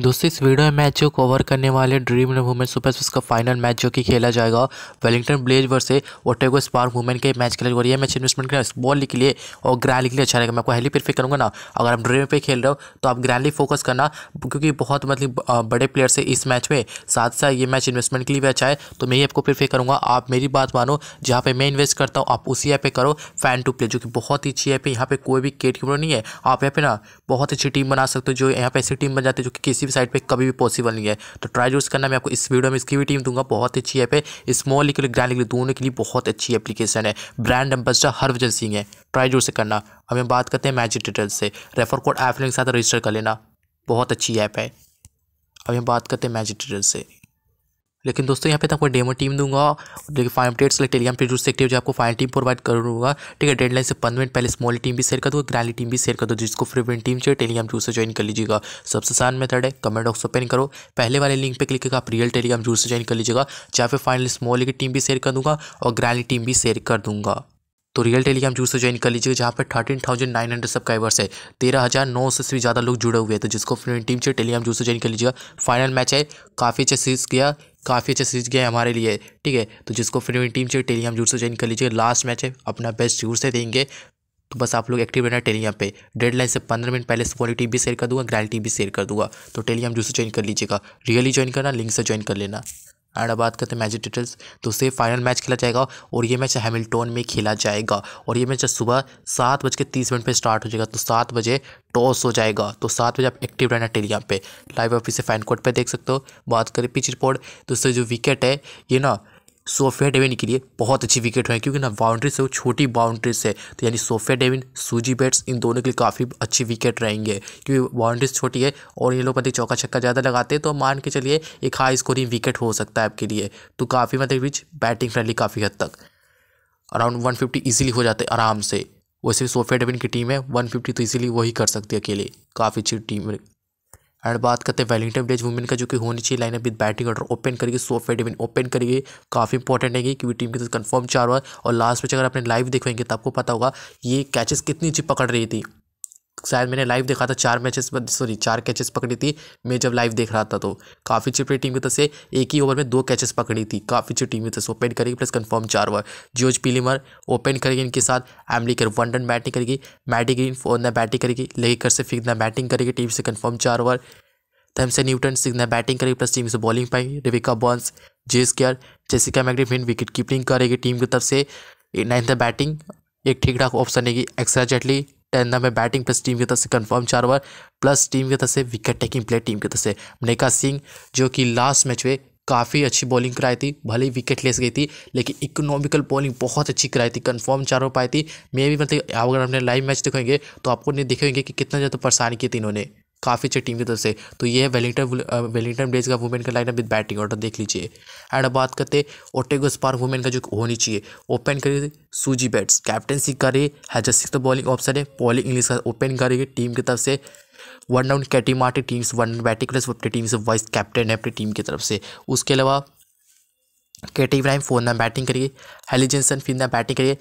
दोस्तों इस वीडियो में मैच को कवर करने वाले Dream Eleven women super smash का फाइनल मैच जो कि खेला जाएगा Wellington Blaze versus Otago Spark women के मैच खेला और यह मैच इन्वेस्टमेंट करें बॉल के लिए और ग्रैंड के लिए अच्छा रहेगा मैं आपको हेली प्रेफर करूँगा ना अगर आप ड्रीम पे खेल रहे हो तो आप ग्रैंडली फोकस करना क्योंकि बहुत मतलब बड़े प्लेयर्स है इस मैच में साथ साथ ये मैच इन्वेस्टमेंट के लिए भी अच्छा है तो मैं ही आपको प्रेफर करूँगा आप मेरी बात मानो जहाँ पर मैं इन्वेस्ट करता हूँ आप उसी ऐप पर करो फैन टू प्ले जो कि बहुत ही अच्छी ऐप है यहाँ पर कोई भी केट क्यों नहीं है आप यहाँ पे ना बहुत अच्छी टीम बना सकते हो जो यहाँ पर ऐसी टीम बन जाती है जो कि किसी भी साइड पर कभी भी पॉसिबल नहीं है तो ट्राई जरूर करना मैं आपको इस वीडियो में इसकी भी टीम दूंगा बहुत अच्छी ऐप है स्मॉल के लिए ग्रैंड के लिए दोनों के लिए बहुत अच्छी एप्लीकेशन है ब्रांड एम्बेसडर हरभजन सिंह है ट्राई जरूर से करना अब हम बात करते हैं मैजिक डिटेल्स से रेफर कोड ऐप लिंक के साथ रजिस्टर कर लेना बहुत अच्छी ऐप है अब हम बात करते हैं मैजिक डिटेल्स से लेकिन दोस्तों यहाँ पे तो आपको डेमो टीम दूंगा देखिए फाइव अपडेट्स लाइक टेलीग्राम पे जूस हो जो आपको फाइनल टीम प्रोवाइड करूँगा ठीक है डेडलाइन से पंद्रह मिनट पहले स्मॉल टीम भी शेयर कर दूँगा ग्रैंड टीम भी शेयर कर दो जिसको फ्रीवेंट टीम चाहिए टेलीग्राम जूस से ज्वाइन कर लीजिएगा सबसे आसान मेथड है कमेंट बॉक्स ओपन करो पहले वाले लिंक पर क्लिक करके आप रियल टेलीग्राम जूस से ज्वाइन कर लीजिएगा जहाँ पे फाइनल स्मॉल की टीम भी शेयर कर दूंगा और ग्रैंड टीम भी शेयर कर दूंगा तो रियल टेलीग्राम जूस से ज्वाइन कर लीजिएगा जहाँ पर thirteen thousand nine hundred subscribers है तेरह हज़ार नौ सौ से भी ज़्यादा लोग जुड़े हुए हैं तो जिसको फ्रेंड टीम से टेलीग्राम जूस से ज्वाइन कर लीजिएगा फाइनल मैच है काफ़ी अच्छे सीरीज किया काफ़ी अच्छे सीरीज गए हमारे लिए ठीक है तो जिसको फिर टीम चाहिए टेलीग्राम जरूर से ज्वाइन कर लीजिए लास्ट मैच है अपना बेस्ट जरूर से देंगे तो बस आप लोग एक्टिव रहना टेलीग्राम पे डेडलाइन से पंद्रह मिनट पहले क्वालिटी भी शेयर कर दूंगा टी भी शेयर कर दूंगा तो टेलीग्राम जूस से ज्वाइन कर लीजिएगा रियली ज्वाइन करना लिंक से ज्वाइन कर लेना एंड बात करते हैं मैच डिटेल्स तो उसे फाइनल मैच खेला जाएगा और ये मैच हैमिल्टन में खेला जाएगा और ये मैच सुबह सात बज के तीस मिनट पर स्टार्ट हो जाएगा तो सात बजे टॉस हो जाएगा तो सात बजे आप एक्टिव रहना टेलीग्राम पे लाइव ऑफिस से फैन कोड पे देख सकते हो बात करें पिच रिपोर्ट तो उससे जो विकेट है ये ना सोफिया डेविन के लिए बहुत अच्छी विकेट है क्योंकि ना बाउंड्री से वो छोटी बाउंड्री से तो यानी सोफिया डेविन सूजी बैट्स इन दोनों के लिए काफ़ी अच्छी विकेट रहेंगे क्योंकि बाउंड्रीज छोटी है और ये लोग मतलब चौका छक्का ज़्यादा लगाते हैं तो मान के चलिए एक हाई स्कोरिंग विकेट हो सकता है आपके लिए तो काफ़ी मतलब बीच बैटिंग फ्रेंडली काफ़ी हद तक अराउंड वन फिफ्टी ईजिली हो जाते आराम से वैसे भी सोफिया डेविन की टीम है वन फिफ्टी तो ईजिली वही कर सकती है अकेले काफ़ी अच्छी टीम एंड बात करते हैं वेलिंगटन विलेज वुमेन का जो कि होनी चाहिए lineup with batting order open करेगी सोफ एडमिन ओपन करेगी काफ़ी इंपॉर्टेंट है क्योंकि टीम के साथ कंफर्म चार बार और लास्ट में अगर आपने लाइव देखवाएंगे तो आपको पता होगा ये कैचेस कितनी अच्छी पकड़ रही थी शायद मैंने लाइव देखा था चार मैचेस सॉरी चार कैचेस पकड़ी थी मैं जब लाइव देख रहा था तो काफ़ी चिपड़ी टीम की तरफ से एक ही ओवर में दो कैचेस पकड़ी थी काफ़ी अच्छी टीम की तरफ से ओपन करेगी प्लस कन्फर्म चार ओवर जोज पीलीमर ओपन करेगी इनके साथ Amelia Kerr one run batting करेगी मैटी ग्रीन फोर ना बैटिंग करेगी लेगी कर से फिर ना बैटिंग करेगी टीम से कन्फर्म चार ओवर से न्यूटन सिंह ने बैटिंग करेगी प्लस टीम से बॉलिंग पाएंगी Rebecca Burns Jess Kerr Jessica McFadyen wicket keeping करेगी टीम की तरफ से नाइन्थ बैटिंग एक ठीक ठाक ऑप्शन रहेगी एक्सरा जेटली टेंथ में बैटिंग प्लस टीम की तरफ से कंफर्म चार ओवर प्लस टीम की तरफ से विकेट टेकिंग प्लेयर टीम की तरफ से मेका सिंह जो कि लास्ट मैच में काफ़ी अच्छी बॉलिंग कराई थी भले ही विकेट लेस गई थी लेकिन इकोनॉमिकल बॉलिंग बहुत अच्छी कराई थी कंफर्म चार हो पाई थी मे भी मतलब अगर हमने लाइव मैच देखेंगे तो आपको नहीं देखेंगे कि कितना ज़्यादा परेशानी की थी इन्होंने काफ़ी अच्छी टीम की तरफ से तो ये है वेलिंगटन वेलिंगटन डेज का वुमेन का लाइनअप विद बैटिंग ऑर्डर देख लीजिए एंड बात करते ओटेगो स्पार वुमेन का जो होनी चाहिए ओपन करिए सूजी बैट्स कैप्टनसी करे हैजस्टिक तो बॉलिंग ऑप्शन है बॉलिंग इंग्लिश का ओपन करेगी टीम की तरफ से one down Katey Martin teams one batting plus अपनी टीम से वाइस कैप्टन है अपनी टीम की तरफ से उसके अलावा केटी इब्राहिम फोन ना बैटिंग करिए हेली जेंसन फिर ना बैटिंग करिए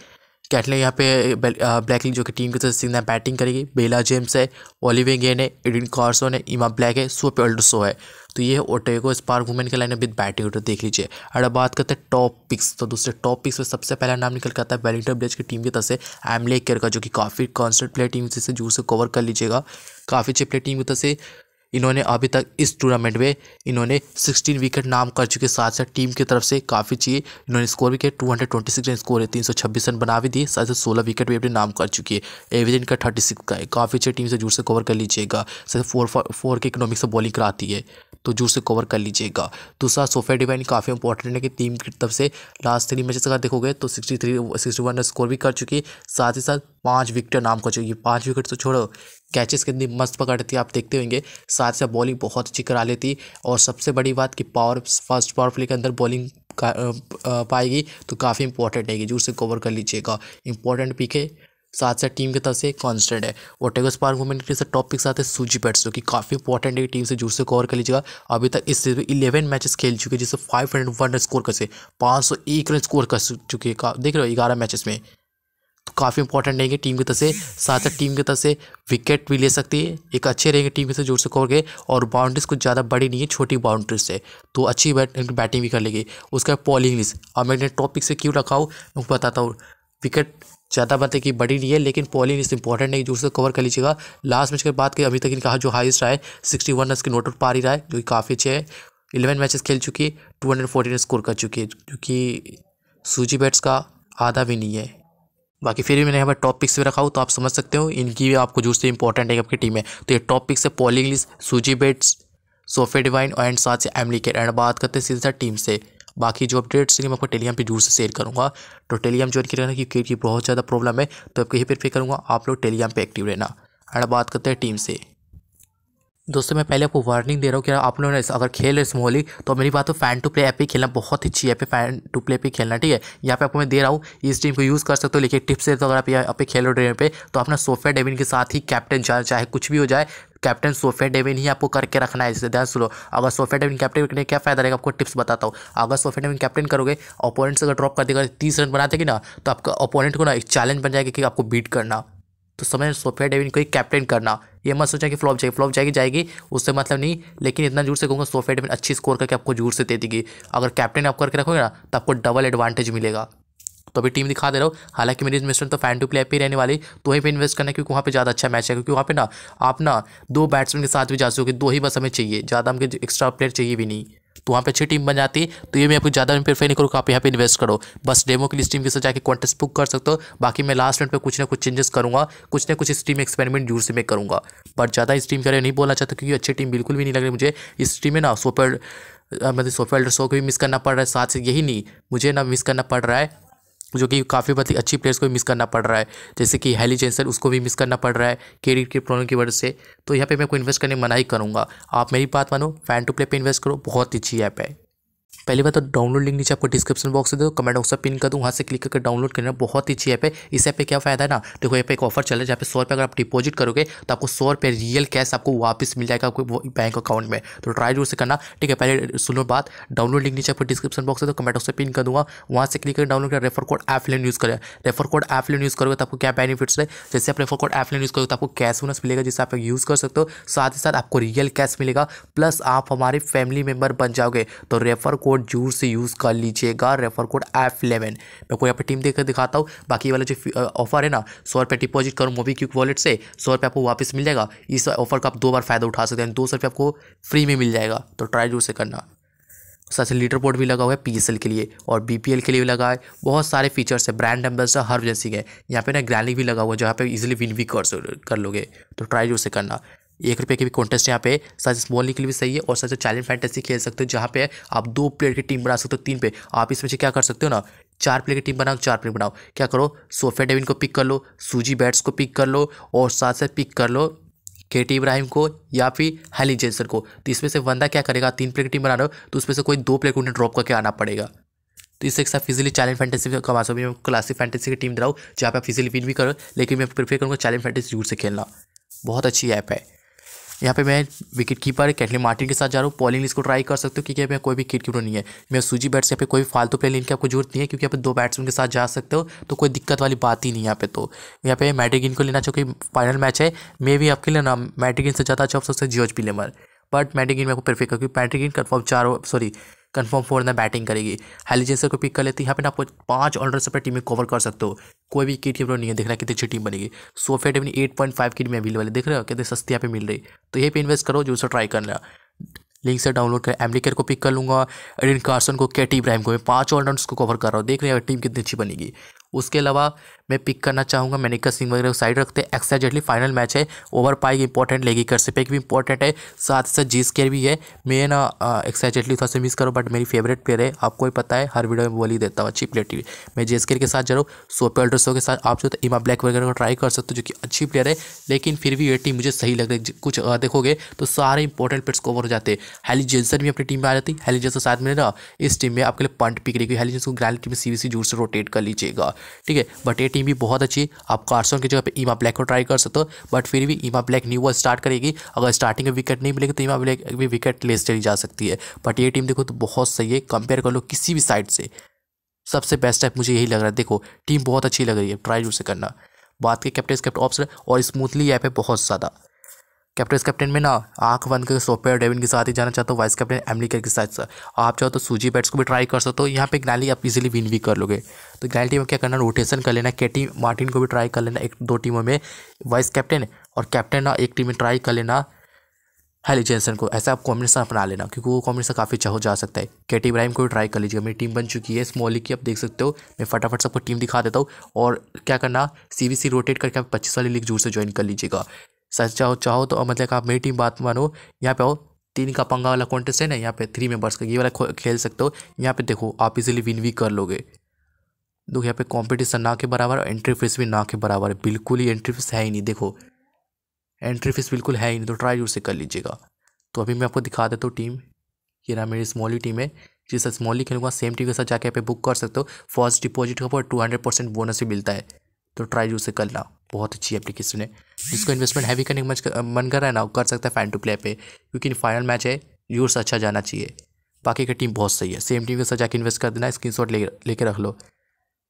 कैटले यहाँ पे ब्लैक जो कि टीम की तरफ से बैटिंग करेगी बेला जेम्स है ओलिवे गेन है एडिन कार्सोन है इमा ब्लैक है सोप अल्डसो है तो ये ओटेगो स्पार्क वुमेन के लाइन विद बैटिंग ऑर्डर देख लीजिए और अब बात करते हैं टॉप पिक्स तो दूसरे टॉप पिक्स में सबसे पहला नाम निकल करता है वेलिंगटन ब्लेज की टीम की तरफ से एमलेकर का जो कि काफ़ी कॉन्स्टेंट प्लेयर टीम से जूर से कवर कर लीजिएगा काफ़ी अच्छे प्लेयर टीम की तरफ से इन्होंने अभी तक इस टूर्नामेंट में इन्होंने 16 विकेट नाम कर चुके साथ साथ टीम की तरफ से काफ़ी चाहिए इन्होंने स्कोर भी किया two hundred twenty six run score है तीन सौ छब्बीस रन बना भी दिए साथ साथ सोलह विकेट भी अपने नाम कर चुकी है एवरेज इनका थर्टी सिक्स का है काफ़ी अच्छी टीम से जोर से कवर कर लीजिएगा साथ फोर फोर के इकोनॉमिक से बॉलिंग कराती है तो जोर से कवर कर लीजिएगा दूसरा सोफिया डिवाइन काफ़ी इंपॉर्टेंट है कि टीम की तरफ से लास्ट थ्री मैचेस अगर देखोगे तो sixty three sixty one score भी कर चुकी है साथ ही साथ पाँच विकेट नाम कर चुकी है पाँच विकेट तो छोड़ो कैचेस कितनी मस्त पकड़ती है आप देखते होंगे साथ साथ बॉलिंग बहुत अच्छी करा लेती और सबसे बड़ी बात कि पावर फर्स्ट पावर प्ले के अंदर बॉलिंग पाएगी तो काफ़ी इंपॉर्टेंट है कि जरूर से कवर कर लीजिएगा इंपॉर्टेंट पिक है साथ साथ टीम की तरफ से कॉन्स्टेंट है ओटेगो स्पार्क मूवमेंट के साथ टॉपिक साथ है सूजी बैट्स जो कि काफ़ी इंपॉर्टेंट है टीम से जोर से कवर कर लीजिएगा अभी तक इस में इलेवन मैचेस खेल चुके हैं जिससे five hundred one run score कर से पाँच सौ एक रन स्कोर कर चुके हैं देख रहे हो ग्यारह मैचेस में तो काफ़ी इंपॉर्टेंट रहेंगे टीम की तरफ से साथ साथ टीम की तरफ से विकेट भी ले सकती है एक अच्छे रहेंगे टीम से जोर से के और बाउंड्रीज कुछ ज़्यादा बड़ी नहीं है छोटी बाउंड्रीज से तो अच्छी बैट बैटिंग भी कर लेगी उसके बाद पॉलिंग लिस्ट अब मैंने टॉपिक से क्यों रखा हूँ मैं बताता हूँ विकेट ज़्यादा है कि बड़ी नहीं है लेकिन पॉलिंग इस इंपॉर्टेंट नहीं जो उसको कवर कर लीजिएगा लास्ट मैच की बात के अभी तक इनका जो हाइस्ट रहा है सिक्सटी वन रन के नोट आउट पार ही रहा है जो कि काफ़ी अच्छे है इलेवन मैचेस खेल चुकी है two hundred forty run score कर चुकी है जो कि सूजी बैट्स का आधा भी नहीं है बाकी फिर भी मैंने यहाँ पर टॉप पिक्स में रखा हो तो आप समझ सकते हो इनकी भी आपको जो से इंपॉर्टेंट है आपकी टीम में तो ये टॉप पिक्स है पॉलिंग Suzie Bates Sophie Devine and साथ से एमली के एंड बात करते हैं सीधा टीम से बाकी जो अपडेट्स हैं मैं आपको टेलीग्राम पे जरूर से शेयर करूँगा तो टेलीग्राम ज्वाइन करना क्योंकि की बहुत ज़्यादा प्रॉब्लम है तो आपको यही पर फिर करूँगा आप लोग टेलीग्राम पर एक्टिव रहना एंड बात करते हैं टीम से दोस्तों मैं पहले आपको वार्निंग दे रहा हूँ कि आप लोगों ने अगर खेल रहे स्मोली तो मेरी बात तो फैन टू प्ले ऐप ही खेलना बहुत ही अच्छी ऐप है फैन टू प्ले पे खेलना ठीक है यहाँ पे आपको मैं दे रहा हूँ इस टीम को यूज़ कर सकते हो लेकिन टिप्स देता तो अगर आप यहाँ पे खेल रहे पे तो अपना सोफिया डेविन के साथ ही कैप्टन चाहे कुछ भी हो जाए कैप्टन सोफिया डेविन ही आपको करके रखना है इससे ध्यान सुनो अगर सोफिया डेविन कैप्टन करने क्या फायदा रहेगा आपको टिप्स बताता हूँ अगर सोफिया डेविन कैप्टन करोगे से अगर ड्रॉप कर देगा तीस रन बना देगी ना तो आपका अपोनेंट को ना एक चैलेंज बन जाएगा कि आपको बीट करना तो समय सोफिया डेविन को ही कैप्टन करना ये मत सोचा कि फ्लॉप जाएगी फ्लॉप जाएगी जाएगी उससे मतलब नहीं लेकिन इतना जोर से कहूँगा सोफेट में अच्छी स्कोर करके आपको जोर से दे देगी अगर कैप्टन आप करके रखोगे ना तो आपको डबल एडवांटेज मिलेगा तो अभी टीम दिखा दे रहा हूँ हालांकि मेरी इन्वेस्टमेंट तो फैन टू प्लेयर पे रहने वाली तो वहीं पे इन्वेस्ट करना क्योंकि वहाँ पे ज़्यादा अच्छा मैच है क्योंकि वहाँ पे ना आप ना दो बैट्समैन के साथ भी जा सकोगे दो ही बस हमें चाहिए ज़्यादा हमें एक्स्ट्रा प्लेयर चाहिए भी नहीं तो वहाँ पे अच्छी टीम बन जाती तो ये मैं आपको ज़्यादा प्रेफर नहीं करूँगा आप यहाँ पे इन्वेस्ट करो बस डेमो के लिए टीम के साथ जाकर कॉन्टेस्ट बुक कर सकते हो बाकी मैं लास्ट मिनट पर कुछ ना कुछ चेंजेस करूँगा कुछ ना कुछ इस टीम एक्सपेरिमेंट जूर से मैं करूँगा बट ज़्यादा इस टीम के बारे नहीं बोलना चाहता क्योंकि अच्छी टीम बिल्कुल भी नहीं लग रही मुझे इस टीम में ना सुपर मतलब सोफेल्डर शो को भी मिस करना पड़ रहा है साथ से यही नहीं मुझे ना मिस करना पड़ रहा है जो कि काफ़ी ही अच्छी प्लेयर्स को भी मिस करना पड़ रहा है जैसे कि हैली जेंसन उसको भी मिस करना पड़ रहा है कैरियर के प्रॉब्लम की वजह से तो यहाँ पे मैं कोई इन्वेस्ट करने मना ही करूँगा आप मेरी बात मानो फैन टू प्ले पे इन्वेस्ट करो बहुत अच्छी ऐप है पहली बात तो डाउनलोड लिंक नीचे आपको डिस्क्रिप्शन बॉक्स दे दो कमेंट बॉक्स पिन कर दो वहाँ से क्लिक करके डाउनलोड करना बहुत ही अच्छी ऐप है इस ऐप पे क्या फायदा है ना देखो ये पे एक ऑफर चल रहा है जहाँ पे सौ रुपये अगर आप डिपॉजिट करोगे तो आपको सौ रुपये रियल कैश आपको वापस मिल जाएगा आपको बैंक अकाउंट में तो ट्राई जरूर से करना ठीक है पहले सुनो बात डाउनलोड लिंक नीचे आपको डिस्क्रिप्शन बॉक्स दे दो कमेंट बॉक्स पिन कर दूँगा वहाँ से क्लिक कर डाउनलोड कर रेफर कोड एफलेन यूज़ करें रेफर कोड एफलेन यूज़ करोगे तो आपको क्या बेनिफिट्स है जैसे आप रेफर कोड एफलेन यूज़ करोगे तो आपको कैश बोनस मिलेगा जिससे आप यूज़ कर सकते हो साथ ही साथ आपको रियल कैश मिलेगा प्लस आप हमारे फैमिली मेम्बर बन जाओगे तो रेफर कोड जूर से यूज़ कर लीजिएगा रेफर कोड एफ इलेवन मैं कोई यहाँ पर टीम देकर दिखाता हूँ बाकी वाला जो ऑफर है ना सौ रुपये डिपॉजिट करो मोबी क्यूक वॉलेट से सौ रुपये आपको वापस मिल जाएगा इस ऑफर का आप दो बार फायदा उठा सकते हैं दो सौ रुपये आपको फ्री में मिल जाएगा तो ट्राई जरूर से करना साथ ही लीडर बोर्ड भी लगा हुआ है एल के लिए और एल के लिए भी लगा है बहुत सारे फीचर्स है ब्रांड एम्बेसडर हर जैसी है यहाँ पे ना ग्रैंडिंग भी लगा हुआ है जहाँ पे इजीली विन भी कर कर लोगे तो ट्राई जो से करना एक रुपये के भी कॉन्टेस्ट यहाँ पे साथ स्मॉल निकली के लिए भी सही है और ही चैलेंज फैंटेसी खेल सकते हो जहाँ पे आप दो प्लेयर की टीम बना सकते हो तीन पे आप इसमें से क्या कर सकते हो ना चार प्लेयर की टीम बनाओ चार प्लेयर बनाओ क्या करो सोफे डेविन को पिक कर लो सूजी बैट्स को पिक कर लो और साथ साथ पिक कर लो के टी इब्राहिम को या फिर हैली जेसर को तो इसमें से बंदा क्या करेगा तीन प्लेयर की टीम बना रहे हो तो उसमें से कोई दो प्लेयर को उन्हें ड्रॉप करके आना पड़ेगा तो इससे एक साथ फिजिली चैलेंज फैंटेसी कमा सकते मैं क्लासिक फैंटेसी की टीम दिलाऊँ जहाँ पर आप फिजिली विन भी करो लेकिन मैं प्रीफर करूँगा चैलेंज फैंटेसी जूर से खेलना बहुत अच्छी ऐप है यहाँ पे मैं विकेट कीपर कैटली मार्टिन के साथ जा रहा हूँ बॉलिंग लिस्ट को ट्राई कर सकते हो क्योंकि यहाँ पे कोई भी किट कीपर नहीं है मैं सूजी बैट्स यहाँ पे कोई फालतू प्लेयर लेने की आपको जरूरत नहीं है क्योंकि यहाँ पे दो बैट्समैन के साथ जा सकते हो तो कोई दिक्कत वाली बात ही नहीं यहाँ पे तो यहाँ पे मैट्रिगिन को लेना चाहिए फाइनल मैच है मे भी आपके लिए ना मैट्रिगिन से ज़्यादा अच्छा सकता है जियोज पिलेमर बट मैट्रिगिन में आपको प्रेफर क्योंकि मैट्रिगिन कन्फर्म चार सॉरी कन्फर्म फोर ना बैटिंग करेगी हेली जैसे को पिक कर लेती है यहाँ पे ना आपको पाँच ऑलराउंडर से अपनी टीम में कवर कर सकते हो कोई भी किट टीम नहीं है देखना कितनी अच्छी टीम बनेगी सोफे अपनी एट पॉइंट फाइव किट में अवेलेबल है देख रहे हो कितनी सस्ती यहाँ पे मिल रही तो यही पे इन्वेस्ट करो जो उसे ट्राई करना लिंक से डाउनलोड कर एमलिकर को पिक कर लूँगा एडिन कार्सन को कैटी इब्राहिम को मैं पाँच ऑलराउंडर्स को कवर कर रहा हूँ देख रहे हैं टीम कितनी अच्छी बनेगी उसके अलावा मैं पिक करना चाहूँगा मैंने सिंह वगैरह साइड रखते हैं एक्साइटेडली फाइनल मैच है ओवर पाई इंपॉर्टेंट लेगी कर से पैक भी इंपॉर्टेंट है साथ ही साथ जीस केयर भी है मैं ना एक्साइटेडली थोड़ा सा मिस करूँ बट मेरी फेवरेट प्लेयर है आपको ही पता है हर वीडियो में बोली देता हूँ अच्छी प्लेयर टीवी मैं जेस के साथ जरूर सोपे अल्ट्रसो के साथ आप जो इमा ब्लैक वगैरह को ट्राई कर सकते हो जो कि अच्छी प्लेयर है लेकिन फिर भी ये टीम मुझे सही लग रही है कुछ देखोगे तो सारे इंपॉर्टेंट प्लेयर्स कवर हो जाते हैं हैली जेंसन भी अपनी टीम में आ जाती है हैली जेंसन साथ में ना इस टीम में आपके लिए पंट पिक रही हेली जेंसन को ग्रैंड टीम में सीबीसी जोर से रोटेट कर लीजिएगा ठीक है बट ये टीम टीम भी बहुत अच्छी आप कार्सन की जगह पे ईमा ब्लैक को ट्राई कर सकते हो बट फिर भी ईमा ब्लैक न्यू स्टार्ट करेगी अगर स्टार्टिंग में विकेट नहीं मिलेगी तो ईमा ब्लैक भी विकेट ले चली जा सकती है बट ये टीम देखो तो बहुत सही है कंपेयर कर लो किसी भी साइड से सबसे बेस्ट है मुझे यही लग रहा है देखो टीम बहुत अच्छी लग रही है ट्राई जरूर से करना बात के कैप्टन कैप्टन ऑप्शन और स्मूथली ऐप है बहुत ज़्यादा कैप्टन इस कैप्टन में ना आंख बंद कर सोपे और डेविन के साथ ही जाना चाहता हूँ वाइस कैप्टन एमलिकर के साथ सर आप चाहो तो सूजी बैट्स को भी ट्राई कर सकते हो यहाँ पे ग्नैली आप इजीली विन भी कर लोगे तो ग्नैली में क्या करना रोटेशन कर लेना केटी मार्टिन को भी ट्राई कर लेना एक दो टीमों में वाइस कैप्टन और कैप्टन ना एक टीम में ट्राई कर लेना हैली जेंसन को ऐसा आप कॉम्बिनेशन अपना लेना क्योंकि वो कॉम्बिनेशन काफ़ी अच्छा हो जा सकता है के टी इब्राहिम को भी ट्राई कर लीजिए मेरी टीम बन चुकी है स्मॉली की आप देख सकते हो मैं फटाफट सबको टीम दिखा देता हूँ और क्या करना सी वी सी रोटेट करके आप पच्चीस वाली लीग जोर से ज्वाइन कर लीजिएगा सच चाहो चाहो तो मतलब आप मेरी टीम बात मानो यहाँ पे आओ तीन का पंगा वाला कॉन्टेस्ट है ना यहाँ पे थ्री मेंबर्स का ये वाला खेल सकते हो यहाँ पे देखो आप इजीली विन भी कर लोगे देखो यहाँ पे कंपटीशन ना के बराबर और एंट्री फीस भी ना के बराबर है बिल्कुल ही एंट्री फीस है ही नहीं देखो एंट्री फीस बिल्कुल है ही नहीं तो ट्राई जरूर से कर लीजिएगा तो अभी मैं आपको दिखा देता हूँ टीम ये ना मेरी स्मॉली टीम है जिस स्मॉली खेलूंगा सेम टीम के साथ जाके यहाँ पे बुक कर सकते हो फर्स्ट डिपॉजिट के पर टू हंड्रेड परसेंट बोनस भी मिलता है तो ट्राई जरूर से कर ला बहुत अच्छी एप्लीकेशन है जिसको इन्वेस्टमेंट हैवी करने का मन कर रहा है ना वो कर सकता है फैन टू प्ले पे क्योंकि फाइनल मैच है यूर्स अच्छा जाना चाहिए बाकी का टीम बहुत सही है सेम टीम के साथ जाकर इन्वेस्ट कर देना स्क्रीन शॉट लेकर रख लो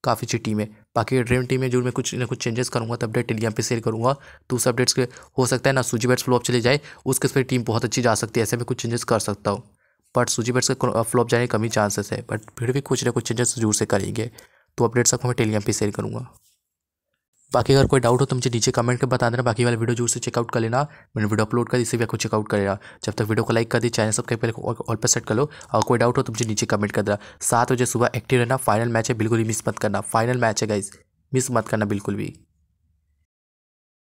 काफ़ी अच्छी टीम है बाकी ड्रीम टीम है जो मैं कुछ ना कुछ चेंजेस करूँगा तो अपडेट टेलीग्राम पे शेयर करूँगा तो उस अपडेट्स के हो सकता है ना सूजी बैट्स फ्लॉप चले जाए उसके फिर टीम बहुत अच्छी जा सकती है ऐसे में कुछ चेंजेस कर सकता हूँ बट सूजी बैट्स का फ्लॉप जाने के चांसेस है बट फिर भी कुछ ना कुछ चेंजेस जरूर से करेंगे तो अपडेट्स आपको मैं टेलीग्राम पर शेयर करूँगा बाकी अगर कोई डाउट हो तो मुझे नीचे कमेंट कर बता देना बाकी वाले वीडियो जरूर से चेकआउट कर लेना मैंने वीडियो अपलोड कर इसे भी आपको चेकआउट कर लेना जब तक वीडियो को लाइक कर दी चैनल सब्सक्राइब पहले ऑल पर सेट कर लो और कोई डाउट हो तो मुझे नीचे कमेंट कर देना सात बजे सुबह एक्टिव रहना फाइनल मैच है बिल्कुल ही मिस मत करना फाइनल मैच है गाइज मिस मत करना बिल्कुल भी